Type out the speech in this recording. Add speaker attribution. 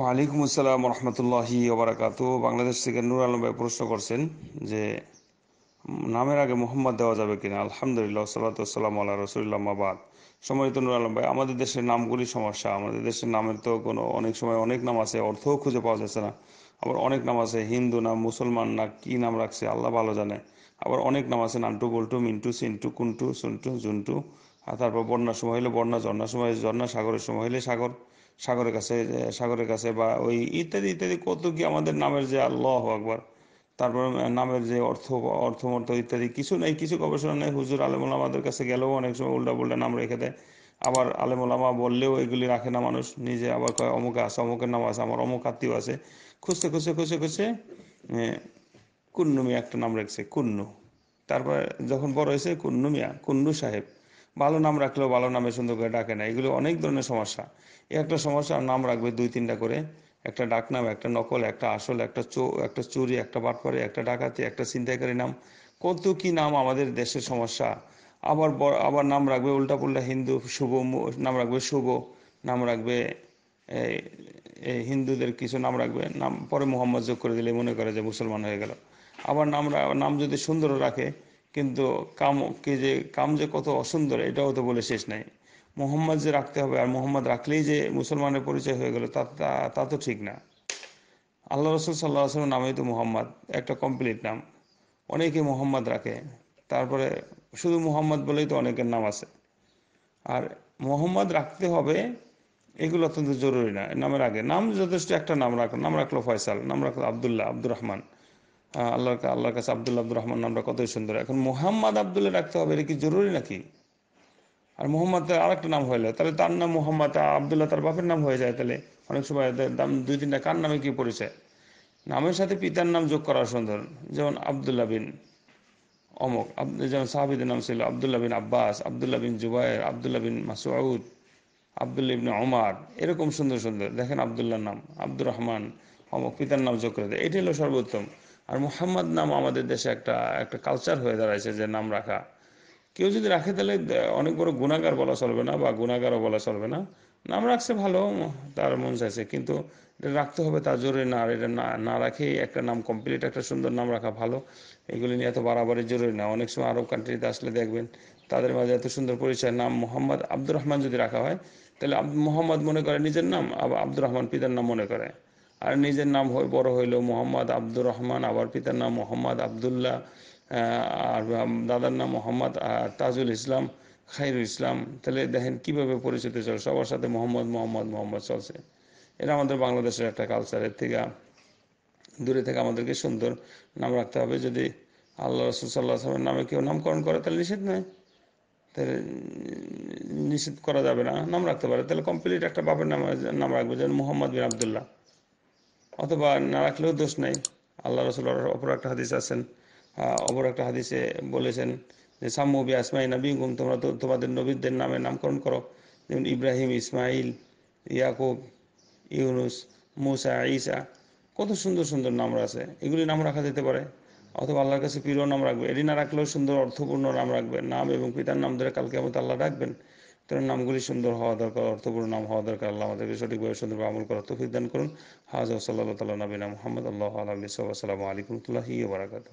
Speaker 1: ওয়ালাইকুম আসসালাম রহমতুল্লাহি ওবরাকাত বাংলাদেশ থেকে নূর আলম ভাই প্রশ্ন করছেন যে নামের আগে মোহাম্মদ দেওয়া যাবে কিনা আলহামদুলিল্লাহ সাল্লাতাম আল্লাহ রসুল্লাহাবাদ সময়ত নূর আলম ভাই আমাদের দেশের নামগুলি সমস্যা আমাদের দেশের নামের তো কোনো অনেক সময় অনেক নাম আছে অর্থও খুঁজে পাওয়া যাচ্ছে না আবার অনেক নাম আছে হিন্দু নাম মুসলমান না কি নাম রাখছে আল্লাহ ভালো জানে আবার অনেক নাম আছে নান্টু বল্টু মিন্টু সিন্টু কুন্টু সুন্টু জুন্টু আর তারপর বন্যার সময় হলে বন্যা ঝর্ণার সময় ঝর্ণা সাগরের সময় হইলে সাগর সাগরের কাছে সাগরের কাছে বা ওই ইত্যাদি ইত্যাদি কত কি আমাদের নামের যে আল্লাহ একবার তারপর নামের যে অর্থ অর্থমর্থ ইত্যাদি কিছু নেই কিছু গবেষণা নেই হুজুর আমাদের কাছে গেলেও অনেক সময় উল্টা পুল্টা নাম রেখে দেয় আবার আলেমুলামা বললেও এগুলি রাখে না মানুষ নিজে আবার কয় অমুকে আছে অমুকের নাম আছে আমার অমুক আত্মীয় আছে খুঁজতে খুঁজতে খুঁজতে খুঁজতে কুন্নুমিয়া একটা নাম রেখেছে কুন্নু তারপর যখন বড় হয়েছে কুন্নুমিয়া কুন্নু সাহেব ভালো নাম রাখলেও ভালো নামে সুন্দর করে ডাকে না এগুলো অনেক ধরনের সমস্যা একটা সমস্যা নাম রাখবে দুই তিনটা করে একটা ডাকনাম একটা নকল একটা আসল একটা চো একটা চুরি একটা বাটপারে একটা ডাকাতি একটা ছিনতাইকারী নাম কত কি নাম আমাদের দেশের সমস্যা আবার আবার নাম রাখবে উল্টা পুল্টা হিন্দু শুভ নাম রাখবে শুভ নাম রাখবে হিন্দুদের কিছু নাম রাখবে নাম পরে মোহাম্মদ যোগ করে দিলে মনে করে যে মুসলমান হয়ে গেল আবার নাম নাম যদি সুন্দর রাখে কিন্তু কাম কে যে কাম যে কত অসুন্দর এটাও তো বলে শেষ নাই মোহাম্মদ যে রাখতে হবে আর মোহাম্মদ রাখলেই যে মুসলমানের পরিচয় হয়ে গেল তা তা তো ঠিক না আল্লাহ রসুল সাল্লাহ আসলাম নামই তো মোহাম্মদ একটা কমপ্লিট নাম অনেকে মোহাম্মদ রাখে তারপরে শুধু মোহাম্মদ বলেই তো অনেকের নাম আছে আর মোহাম্মদ রাখতে হবে এগুলো অত্যন্ত জরুরি না নামের আগে নাম যথেষ্ট একটা নাম রাখলো নাম রাখলো ফয়সাল নাম রাখলো আবদুল্লাহ আব্দুর রহমান আল্লাহ আল্লাহর কাছে আবদুল্লা আব্দুর রহমান নামটা কতই সুন্দর এখন মোহাম্মদ আবদুল্লাহ রাখতে হবে এটা কি জরুরি নাকি আর মোহাম্মদ আর একটা নাম হইলো তাহলে তার নাম মোহাম্মদ আবদুল্লাহ তার বাপের নাম হয়ে যায় তাহলে অনেক সময় দাম দুই তিনটা কার নামে কি পরিচয় নামের সাথে পিতার নাম যোগ করা সুন্দর যেমন আবদুল্লাহ বিন অমক যেমন সাহাবিদের নাম ছিল আবদুল্লাহ বিন আব্বাস আবদুল্লাহ বিন জুবায়ের আবদুল্লাহ বিন মাসুদ আবদুল্লা ইবনে অমার এরকম সুন্দর সুন্দর দেখেন আবদুল্লাহর নাম আব্দুর রহমান অমক পিতার নাম যোগ করে দেয় এটি হলো সর্বোত্তম আর মোহাম্মদ নাম আমাদের দেশে একটা একটা কালচার হয়ে দাঁড়াইছে যে নাম রাখা কেউ যদি রাখে তাহলে অনেক বড় গুণাগার বলা চলবে না বা গুণাগারও বলা চলবে না নাম রাখছে ভালো তার মন চাইছে কিন্তু এটা রাখতে হবে তার জোরে না আর এটা না না রাখেই একটা নাম কমপ্লিট একটা সুন্দর নাম রাখা ভালো এগুলি নিয়ে এত বাড়াবাড়ি জরুরি না অনেক সময় আরব কান্ট্রিতে আসলে দেখবেন তাদের মাঝে এত সুন্দর পরিচয় নাম মোহাম্মদ আব্দুর রহমান যদি রাখা হয় তাহলে মোহাম্মদ মনে করে নিজের নাম আবার আব্দুর রহমান পিতার নাম মনে করে আর নিজের নাম হয়ে বড় হইল মোহাম্মদ আব্দুর রহমান আবার পিতার নাম মোহাম্মদ আবদুল্লাহ আর দাদার নাম মোহাম্মদ তাজুল ইসলাম খাইরুল ইসলাম তাহলে দেখেন কিভাবে পরিচিত চল সবার সাথে মোহাম্মদ মোহাম্মদ মোহাম্মদ চলছে এটা আমাদের বাংলাদেশের একটা কালচারের থেকে দূরে থেকে আমাদেরকে সুন্দর নাম রাখতে হবে যদি আল্লাহ রসুল সাল্লাহ নামে কেউ নামকরণ করে তাহলে নিষেধ নয় তাহলে নিষেধ করা যাবে না নাম রাখতে পারে তাহলে কমপ্লিট একটা বাপের নাম নাম রাখবে যেমন মোহাম্মদ বিন আবদুল্লাহ অথবা না রাখলেও দোষ নাই আল্লাহ রসুল অপর একটা হাদিস আছেন অপর একটা হাদিসে বলেছেন যে সাম্মবি আসমাই নবী গুম তোমরা তোমাদের নবীদের নামে নামকরণ করো যেমন ইব্রাহিম ইসমাইল ইয়াকুব ইউনুস মুসা ঈসা কত সুন্দর সুন্দর নাম আছে এগুলি নাম রাখা যেতে পারে অথবা আল্লাহর কাছে প্রিয় নাম রাখবে এটি না রাখলেও সুন্দর অর্থপূর্ণ নাম রাখবেন নাম এবং পিতার নাম ধরে কালকে আমাদের আল্লাহ রাখবেন তার নামগুলি সুন্দর হওয়া দরকার অর্থপূর্ণ নাম হওয়া দরকার আল্লাহ আমাদেরকে সঠিকভাবে সুন্দরভাবে আমল করার তৌফিক দান করুন হাজ সাল্লাহ তাল্লাহ নবীনা মোহাম্মদ আল্লাহ আলম সাল্লাম আলাইকুমতুল্লাহি বারাকাতু